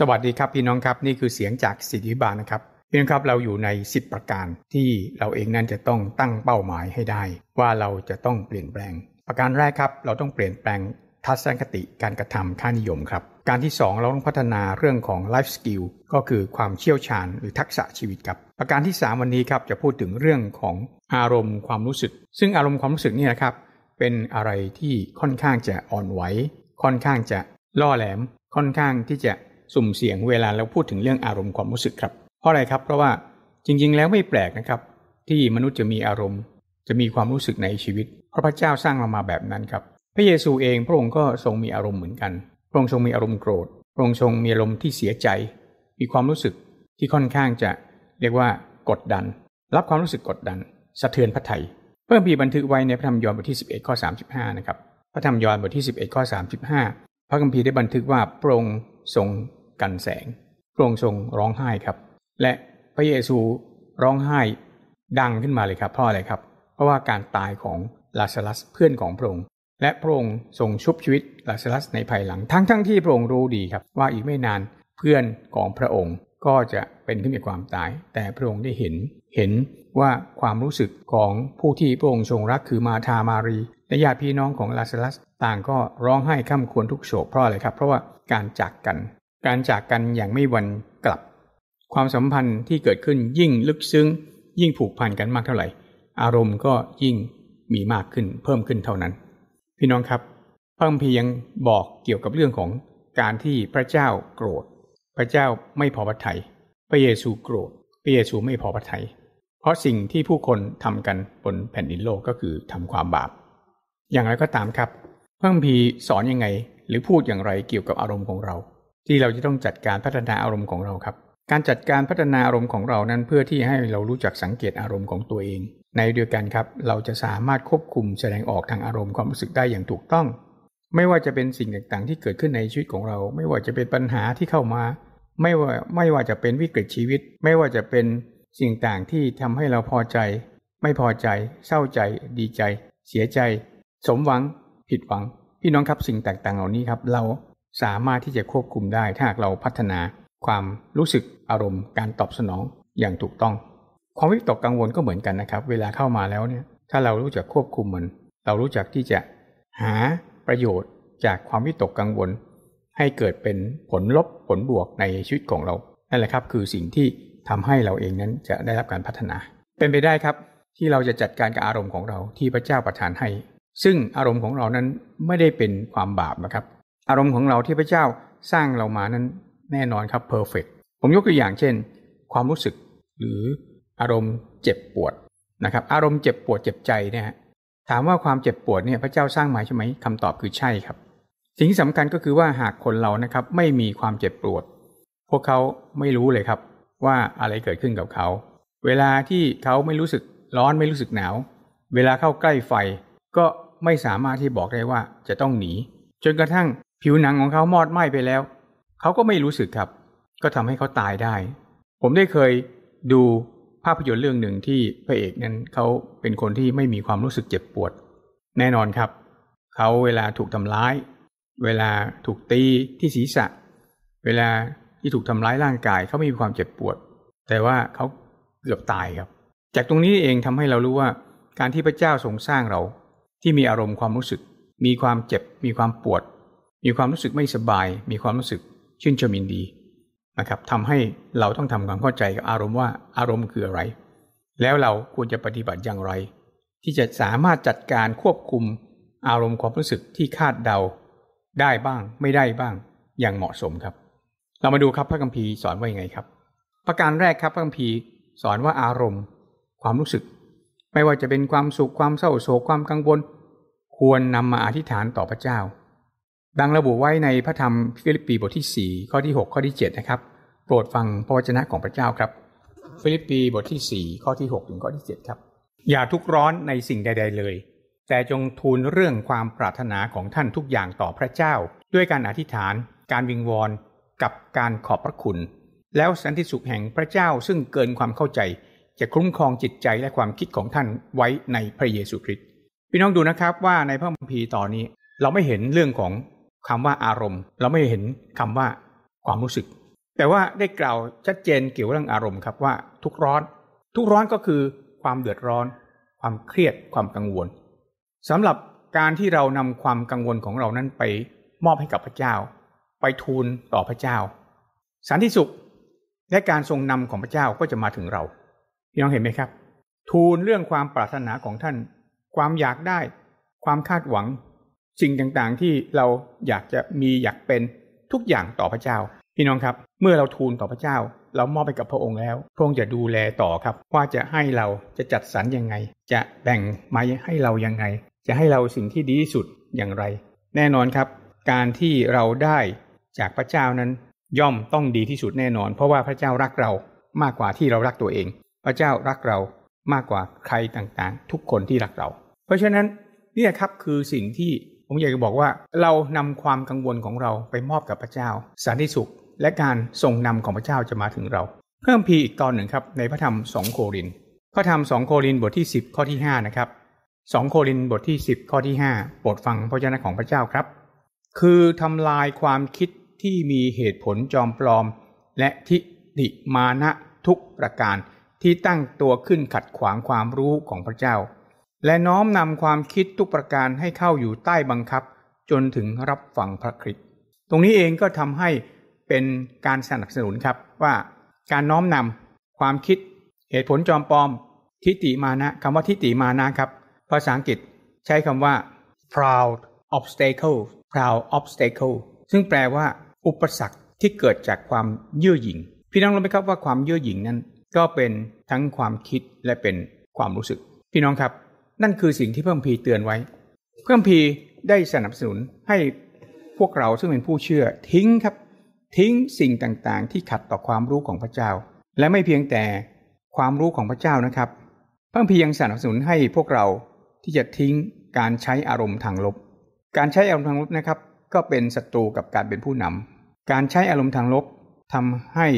สวัสดีครับพี่น้องครับนี่คือเสียงจากสิทธิบาลนะครับพี่น้องครับเราอยู่ใน 10 ประการที่เราเองนั้นจะต้องตั้งเป้าหมายให้ได้ ว่าเราจะต้องเปลี่ยนแปลง ประการแรกครับเราต้องเปลี่ยนแปลงทัศนคติการกระทำค่านิยมครับการที่ 2เราต้องพัฒนาเรื่องของไลฟ์สกิลก็คือความเชี่ยวชาญหรือทักษะชีวิตครับ ประการที่ 3 วันนี้ครับจะพูดถึงเรื่องของอารมณ์ความรู้สึก ซึ่งอารมณ์ความรู้สึกนี่นะครับเป็นอะไรที่ค่อนข้างจะอ่อนไหวค่อนข้างจะล่อแหลม ค่อนข้างที่จะสุ่มเสี่ยงเวลาเราพูดถึงเรื่องอารมณ์ความรู้สึกครับ เพราะอะไรครับ เพราะว่าจริง ๆ แล้วไม่แปลกนะครับ ที่มนุษย์จะมีอารมณ์ จะมีความรู้สึกในชีวิตพระพระเจ้าสร้างเรามาแบบนั้นครับพระเยซูเองพระองค์ก็ทรงมีอารมณ์เหมือนกันพระองค์ทรงมีอารมณ์โกรธพระองค์ทรงมีอารมณ์ที่เสียใจ มีความรู้สึกที่ค่อนข้างจะเรียกว่ากดดัน รับความรู้สึกกดดัน สะเทือนพระไทยเพื่มพีบันทึกไว้ในพระธรรมยอห์นบทที่11ข้อ35นะครับพระธรรมยอห์นบทที่11ข้อ35พระคัมภีร์ได้บันทึกว่าพระองค์ทรงกันแสง พระองค์ทรงร้องไห้ครับ และพระเยซูร้องไห้ ดังขึ้นมาเลยครับเพราะอะไรครับ เพราะว่าการตายของลาซาลัสเพื่อนของพระองค์ และพระองค์ทรงชุบชีวิตลาซาลัสในภายหลัง ทั้งทั้งที่พระองค์รู้ดีครับ ว่าอีกไม่นานเพื่อนของพระองค์ ก็จะเป็นขึ้นกัความตาย แต่พระองค์ได้เห็น เห็นว่าความรู้สึกของผู้ที่พระองค์ทรงรักคือมาธามารีและญาติพี่น้องของลาซาลัสต่างก็ร้องไห้ข้ามควรทุกโศกเพราะอะไรครับ เพราะว่าการจากกันการจากกันอย่างไม่วันกลับ ความสัมพันธ์ที่เกิดขึ้นยิ่งลึกซึ้ง ยิ่งผูกพันกันมากเท่าไหร่อารมณ์ก็ยิ่งมีมากขึ้นเพิ่มขึ้นเท่านั้น พี่น้องครับพระคัมภีร์ยังบอกเกี่ยวกับเรื่องของการที่พระเจ้าโกรธ พระเจ้าไม่พอพระทยัย พระเยซูโกรธ พระเยซูไม่พอพระทยัย เพราะสิ่งที่ผู้คนทำกันบนแผ่นดินโลกก็คือทำความบาป อย่างไรก็ตามครับพระคัมภีร์สอนยังไง หรือพูดอย่างไรเกี่ยวกับอารมณ์ของเราที่เราจะต้องจัดการพัฒนาอารมณ์ของเราครับ การจัดการพัฒนาอารมณ์ของเรานั้นเพื่อที่ให้เรารู้จักสังเกตอารมณ์ของตัวเอง ในเดียวกันครับเราจะสามารถควบคุมแสดงออกทางอารมณ์ความรู้สึกได้อย่างถูกต้อง ไม่ว่าจะเป็นสิ่งต่างๆ ที่เกิดขึ้นในชีวิตของเรา ไม่ว่าจะเป็นปัญหาที่เข้ามา ไม่ว่าไม่ว่าจะเป็นวิกฤตชีวิต ไม่ว่าจะเป็นสิ่งต่างที่ทำให้เราพอใจ ไม่พอใจ เศร้าใจ ดีใจ เสียใจสมหวัง ผิดหวัง พี่น้องครับสิ่งต่างๆเหล่านี้ครับเราสามารถที่จะควบคุมได้ถ้าเราพัฒนาความรู้สึกอารมณ์การตอบสนองอย่างถูกต้อง ความวิตกกังวลก็เหมือนกันนะครับ เวลาเข้ามาแล้วเนี่ย ถ้าเรารู้จักควบคุมมันเรารู้จักที่จะหาประโยชน์จากความวิตกกังวล ให้เกิดเป็นผลลบผลบวกในชีวิตของเรานั่นแหละครับคือสิ่งที่ทำให้เราเองนั้นจะได้รับการพัฒนา เป็นไปได้ครับที่เราจะจัดการกับอารมณ์ของเราที่พระเจ้าประทานให้ ซึ่งอารมณ์ของเรานั้นไม่ได้เป็นความบาปนะครับอารมณ์ของเราที่พระเจ้าสร้างเรามานั้นแน่นอนครับเพอร์เฟกผมยกตัวอย่างเช่น ความรู้สึกหรืออารมณ์เจ็บปวดนะครับ อารมณ์เจ็บปวดเจ็บใจเนี่ยถามว่าความเจ็บปวดเนี่ย พระเจ้าสร้างมาใช่ไหมคำตอบคือใช่ครับ สิ่งสำสำคัญก็คือว่าหากคนเรานะครับไม่มีความเจ็บปวด พวกเขาไม่รู้เลยครับว่าอะไรเกิดขึ้นกับเขาเวลาที่เขาไม่รู้สึกร้อนไม่รู้สึกหนาว เวลาเข้าใกล้ไฟก็ไม่สามารถที่บอกได้ว่าจะต้องหนีจนกระทั่งผิวหนังของเขามอดไหม้ไปแล้ว เขาก็ไม่รู้สึกครับ ก็ทำให้เขาตายได้ ผมได้เคยดูภาพยนตร์เรื่องหนึ่งที่พระเอกนั้นเขาเป็นคนที่ไม่มีความรู้สึกเจ็บปวด แน่นอนครับ เขาเวลาถูกทำร้าย เวลาถูกตีที่ศีรษะ เวลาที่ถูกทำร้ายร่างกายเขาไม่มีความเจ็บปวด แต่ว่าเขาเกือบตายครับ จากตรงนี้เองทำให้เรารู้ว่าการที่พระเจ้าทรงสร้างเราที่มีอารมณ์ความรู้สึกมีความเจ็บมีความปวดมีความรู้สึกไม่สบาย มีความรู้สึกชื่นชมินดีนะครับทำให้เราต้องทำความเข้าใจ กับอารมณ์ว่าอารมณ์คืออะไร แล้วเราควรจะปฏิบัติอย่างไร ที่จะสามารถจัดการควบคุมอารมณ์ความรู้สึกที่คาดเดา ได้บ้างไม่ได้บ้างอย่างเหมาะสมครับ เรามาดูครับพระคัมภีร์สอนว่ายังไงครับ ประการแรกครับพระคัมภีร์สอนว่าอารมณ์ ความรู้สึก ไม่ว่าจะเป็นความสุขความเศร้าโศกความกังวลควรนำมาอธิษฐานต่อพระเจ้าดังระบุไว้ในพระธรรมฟิลิปปีบทที่ 4 ข้อที่ 6 ข้อที่7นะครับ โปรดฟังพระวจนะของพระเจ้าครับ ฟิลิปปีบทที่ 4 ข้อที่ 6 ถึงข้อที่7ครับอย่าทุกร้อนในสิ่งใด ๆ เลย แต่จงทูลเรื่องความปรารถนาของท่านทุกอย่างต่อพระเจ้า ด้วยการอธิษฐาน การวิงวอนกับการขอบพระคุณ แล้วสันติสุขแห่งพระเจ้าซึ่งเกินความเข้าใจจะคุ้มครองจิตใจและความคิดของท่านไว้ในพระเยซูคริสต์พี่น้องดูนะครับว่าในพระคัมภีร์ตอนนี้เราไม่เห็นเรื่องของคำว่าอารมณ์เราไม่เห็นคำว่า ความรู้สึก แต่ว่าได้กล่าวชัดเจนเกี่ยวเรื่องอารมณ์ครับว่า ทุกร้อน ทุกร้อนก็คือความเดือดร้อนความเครียดความกังวล สำหรับการที่เรานำความกังวลของเรานั้นไปมอบให้กับพระเจ้า ไปทูลต่อพระเจ้าสันติสุข และการทรงนำของพระเจ้าก็จะมาถึงเราพี่น้องเห็นไหมครับ ทูลเรื่องความปรารถนาของท่าน ความอยากได้ ความคาดหวังสิ่งต่างๆที่เราอยากจะมีอยากเป็นทุกอย่างต่อพระเจ้า พี่น้องครับเมื่อเราทูลต่อพระเจ้า เรามอบไปกับพระองค์แล้วพระองค์จะดูแลต่อครับ ว่าจะให้เราจะจัดสรรยังไง จะแบ่งมาให้เรายังไง จะให้เราสิ่งที่ดีที่สุดอย่างไร แน่นอนครับ การที่เราได้จากพระเจ้านั้น ย่อมต้องดีที่สุดแน่นอน เพราะว่าพระเจ้ารักเรามากกว่าที่เรารักตัวเอง พระเจ้ารักเรามากกว่าใครต่างๆ ทุกคนที่รักเรา เพราะฉะนั้นนี่ครับคือสิ่งที่ผมอยากจะบอกว่าเรานำความกังวลของเราไปมอบกับพระเจ้าสันติสุข และการทรงนำของพระเจ้าจะมาถึงเราเพิ่มพีอีกตอนหนึ่งครับในพระธรรมสองโครินพระธรรมสองโครินบทที่ 10 ข้อที่5นะครับสองโครินบทที่ 10 ข้อที่ 5 โปรดฟังพระเจ้าของพระเจ้าครับ คือทำลายความคิดที่มีเหตุผลจอมปลอมและทิฏฐิมานะทุกประการที่ตั้งตัวขึ้นขัดขวางความรู้ของพระเจ้าและน้อมนำความคิดทุกประการให้เข้าอยู่ใต้บังคับ จนถึงรับฟังพระคริสต์ตรงนี้เองก็ทำให้เป็นการสนับสนุนครับว่าการน้อมนำความคิด เหตุผลจอมปลอมทิฏฐิมานะคำว่าทิฏฐิมานะครับ ภาษาอังกฤษใช้คำว่า proud obstacle proud obstacle ซึ่งแปลว่าอุปสรรคที่เกิดจากความเยื่อหยิ่งพี่น้องรู้ไหมครับว่าความเยื่อหยิ่งนั้น ก็เป็นทั้งความคิดและเป็นความรู้สึก พี่น้องครับนั่นคือสิ่งที่เพค่มพีเตือนไว้เพค่มพีได้สนับสนุนให้พวกเราซึ่งเป็นผู้เชื่อทิ้งครับ ทิ้งสิ่งต่างๆ ที่ขัดต่อความรู้ของพระเจ้า และไม่เพียงแต่ความรู้ของพระเจ้านะครับ เพค่มพียังสนับสนุนให้พวกเราที่จะทิ้งการใช้อารมณ์ทางลบ การใช้อารมณ์ทางลบนะครับ ก็เป็นศัตรูกับการเป็นผู้นำการใช้อารมณ์ทางลบทำให้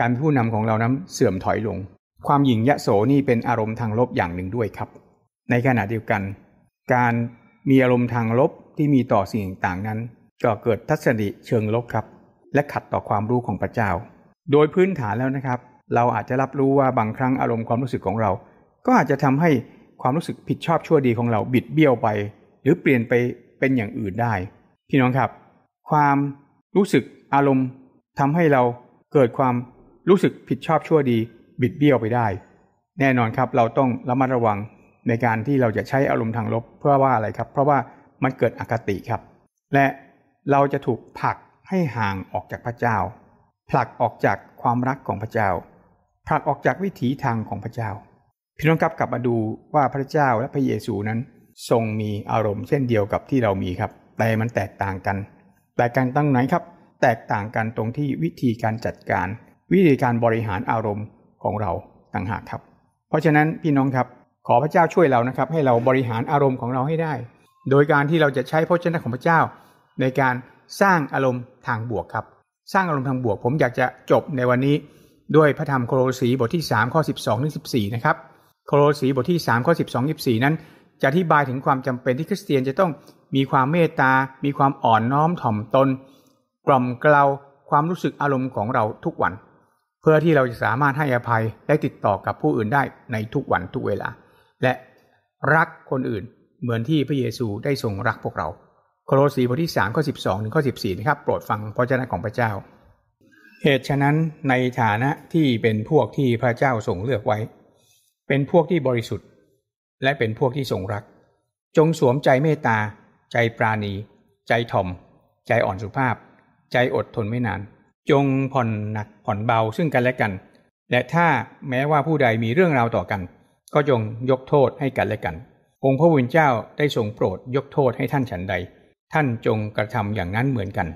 การเป็นผู้นำของเรานั้นเสื่อมถอยลง ความหยิ่งยะโสนี่เป็นอารมณ์ทางลบอย่างหนึ่งด้วยครับในขณะเดียวกัน การมีอารมณ์ทางลบที่มีต่อสิ่งต่างนั้นก็เกิดทัศนิเชิงลบครับ และขัดต่อความรู้ของพระเจ้า โดยพื้นฐานแล้วนะครับ เราอาจจะรับรู้ว่าบางครั้งอารมณ์ความรู้สึกของเรา ก็อาจจะทำให้ความรู้สึกผิดชอบชั่วดีของเราบิดเบี้ยวไป หรือเปลี่ยนไปเป็นอย่างอื่นได้พี่น้องครับ ความรู้สึกอารมณ์ ทำให้เราเกิดความรู้สึกผิดชอบชั่วดี บิดเบี้ยวไปได้ แน่นอนครับเราต้องระมัดระวังในการที่เราจะใช้อารมณ์ทางลบ เพื่อว่าอะไรครับ เพราะว่ามันเกิดอคติครับ และเราจะถูกผลักให้ห่างออกจากพระเจ้า ผลักออกจากความรักของพระเจ้า ผลักออกจากวิถีทางของพระเจ้า พี่น้องครับกลับมาดูว่าพระเจ้าและพระเยซูนั้นทรงมีอารมณ์เช่นเดียวกับที่เรามีครับ แต่มันแตกต่างกัน แต่การตั้งไหนครับ แตกต่างกันตรงที่วิธีการจัดการ วิธีการบริหารอารมณ์ของเราต่างหากครับ เพราะฉะนั้นพี่น้องครับขอพระเจ้าช่วยเรานะครับให้เราบริหารอารมณ์ของเราให้ได้ โดยการที่เราจะใช้พระชนะของพระเจ้า ในการสร้างอารมณ์ทางบวกครับ สร้างอารมณ์ทางบวกผมอยากจะจบในวันนี้ด้วยพระธรรมโครสีบทที่3ข้อ12ถึง14นะครับโครสีบทที่3ข้อ12 24นั้น จะอธิบายถึงความจำเป็นที่คริสเตียนจะต้องมีความเมตตา มีความอ่อนน้อมถ่อมตนกล่อมเกลาความรู้สึกอารมณ์ของเราทุกวัน เพื่อที่เราจะสามารถให้อภัยและติดต่อกับผู้อื่นได้ในทุกวันทุกเวลาและรักคนอื่นเหมือนที่พระเยซูได้ทรงรักพวกเราโคโลสีบทที่3ข้อ 12ถึงข้อ14นะครับโปรดฟังพระเจ้าของพระเจ้า เหตุฉะนั้นในฐานะที่เป็นพวกที่พระเจ้าทรงเลือกไว้ เป็นพวกที่บริสุทธิ์และเป็นพวกที่ทรงรัก จงสวมใจเมตตาใจปราณี ใจถ่อม ใจอ่อนสุภาพ ใจอดทนไม่นาน จงผ่อนหนักผ่อนเบาซึ่งกันและกัน และถ้าแม้ว่าผู้ใดมีเรื่องราวต่อกันก็จงยกโทษให้กันและกัน องค์พระวิญเจ้าได้ทรงโปรดยกโทษให้ท่านฉันใด ท่านจงกระทำอย่างนั้นเหมือนกัน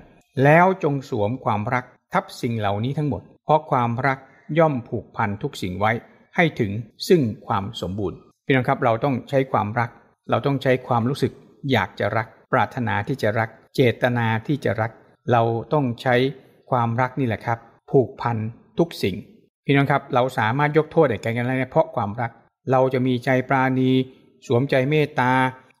แล้วจงสวมความรักทับสิ่งเหล่านี้ทั้งหมด เพราะความรักย่อมผูกพันทุกสิ่งไว้ ให้ถึงซึ่งความสมบูรณ์ พี่น้องครับเราต้องใช้ความรัก เราต้องใช้ความรู้สึกอยากจะรัก ปรารถนาที่จะรัก เจตนาที่จะรัก เราต้องใช้ความรักนี่แหละครับ ผูกพันทุกสิ่ง พี่น้องครับเราสามารถยกโทษแก่กันได้เพราะความรักเราจะมีใจปราณี สวมใจเมตตา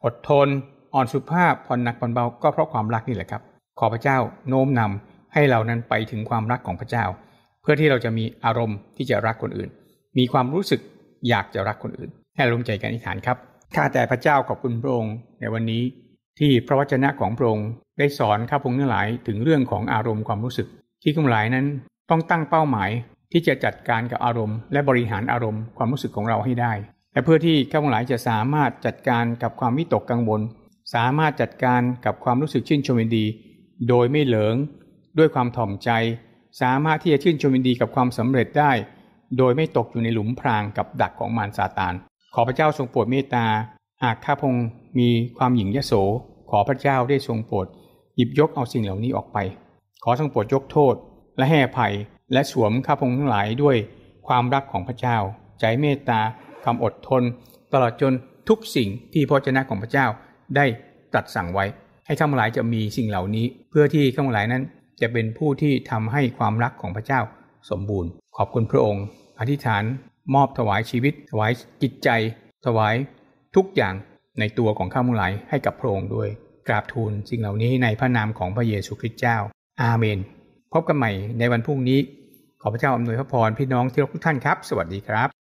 อดทน อ่อนสุภาพผ่อนหนักผ่อนเบาก็เพราะความรักนี่แหละครับ ขอพระเจ้าโน้มนำให้เรานั้นไปถึงความรักของพระเจ้า เพื่อที่เราจะมีอารมณ์ที่จะรักคนอื่น มีความรู้สึกอยากจะรักคนอื่นให้ล่มใจกันอธิษฐานครับข้าแต่พระเจ้าขอบคุณพระองค์ในวันนี้ ที่พระวจนะของพระองค์ได้สอนข้าพงษ์ทั้งหลาย ถึงเรื่องของอารมณ์ความรู้สึก ที่ทั้งหลายนั้นต้องตั้งเป้าหมายที่จะจัดการกับอารมณ์ และบริหารอารมณ์ความรู้สึกของเราให้ได้ และเพื่อที่ข้าพงหลายจะสามารถจัดการกับความวิตกกังวล สามารถจัดการกับความรู้สึกชื่นชมยินดี โดยไม่เหลิงด้วยความถ่อมใจ สามารถที่จะชื่นชมยินดีกับความสำเร็จได้ โดยไม่ตกอยู่ในหลุมพรางกับดักของมารซาตาน ขอพระเจ้าทรงโปรดเมตตา หากข้าพงมีความหยิ่งยโส ขอพระเจ้าได้ทรงโปรด หยิบยกเอาสิ่งเหล่านี้ออกไป ขอทรงโปรดยกโทษ และแห่ภัยและสวมข้าพงทั้งหลายด้วย ความรักของพระเจ้า ใจเมตตาความอดทน ตลอดจนทุกสิ่งที่พระเจ้าของพระเจ้า ได้ตรัสสั่งไว้ ให้ข้าพงหลายจะมีสิ่งเหล่านี้ เพื่อที่ข้าพงหลายนั้นจะเป็นผู้ที่ทำให้ความรักของพระเจ้าสมบูรณ์ ขอบคุณพระองค์ อธิษฐานมอบถวายชีวิตถวายจิตใจ ถวาย ทุกอย่างในตัวของข้าพงหลายให้กับพระองค์ด้วย กราบทูลสิ่งเหล่านี้ในพระนามของพระเยซูคริสต์เจ้า อาเมนพบกันใหม่ในวันพรุ่งนี้ ขอพระเจ้าอำนวยพระพรพี่น้องที่รักทุกท่านครับ สวัสดีครับ